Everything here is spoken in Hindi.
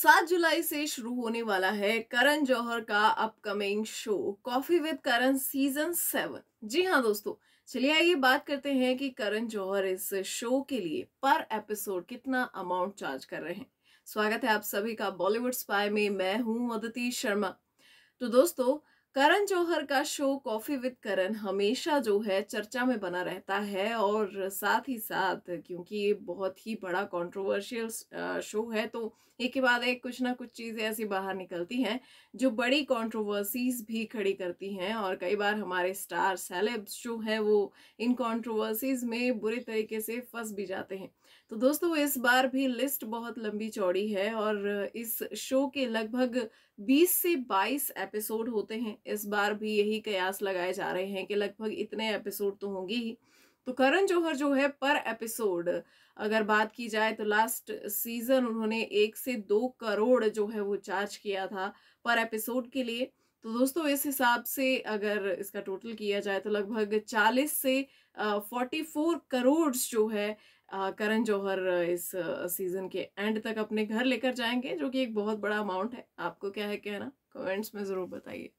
सात जुलाई से शुरू होने वाला है करण जौहर का upcoming show coffee with Karan season seven जी हाँ दोस्तों चलिए आइए बात करते हैं कि करण जौहर इस शो के लिए पर एपिसोड कितना अमाउंट चार्ज कर रहे हैं स्वागत है आप सभी का बॉलीवुड स्पाई में मैं हूं अदिति शर्मा तो दोस्तों करण जौहर का शो कॉफी विद करण हमेशा जो है चर्चा में बना रहता है और साथ ही साथ क्योंकि ये बहुत ही बड़ा कंट्रोवर्शियल शो है तो एक के बाद एक कुछ ना कुछ चीज़ें ऐसी बाहर निकलती हैं जो बड़ी कंट्रोवर्सीज भी खड़ी करती हैं और कई बार हमारे स्टार सेलेब्स जो हैं वो इन कंट्रोवर्सीज में बुरे तरीके से फंस भी जाते हैं तो दोस्तों इस बार भी लिस्ट बहुत लंबी चौड़ी है और इस शो के लगभग बीस से बाईस एपिसोड होते हैं इस बार भी यही कयास लगाए जा रहे हैं कि लगभग इतने एपिसोड तो होंगे ही तो करण जौहर जो है पर एपिसोड अगर बात की जाए तो लास्ट सीजन उन्होंने एक से दो करोड़ जो है वो चार्ज किया था पर एपिसोड के लिए तो दोस्तों इस हिसाब से अगर इसका टोटल किया जाए तो लगभग 40 से 44 करोड़ जो है करण जौहर इस सीज़न के एंड तक अपने घर लेकर जाएंगे जो कि एक बहुत बड़ा अमाउंट है आपको क्या है कहना कमेंट्स में ज़रूर बताइए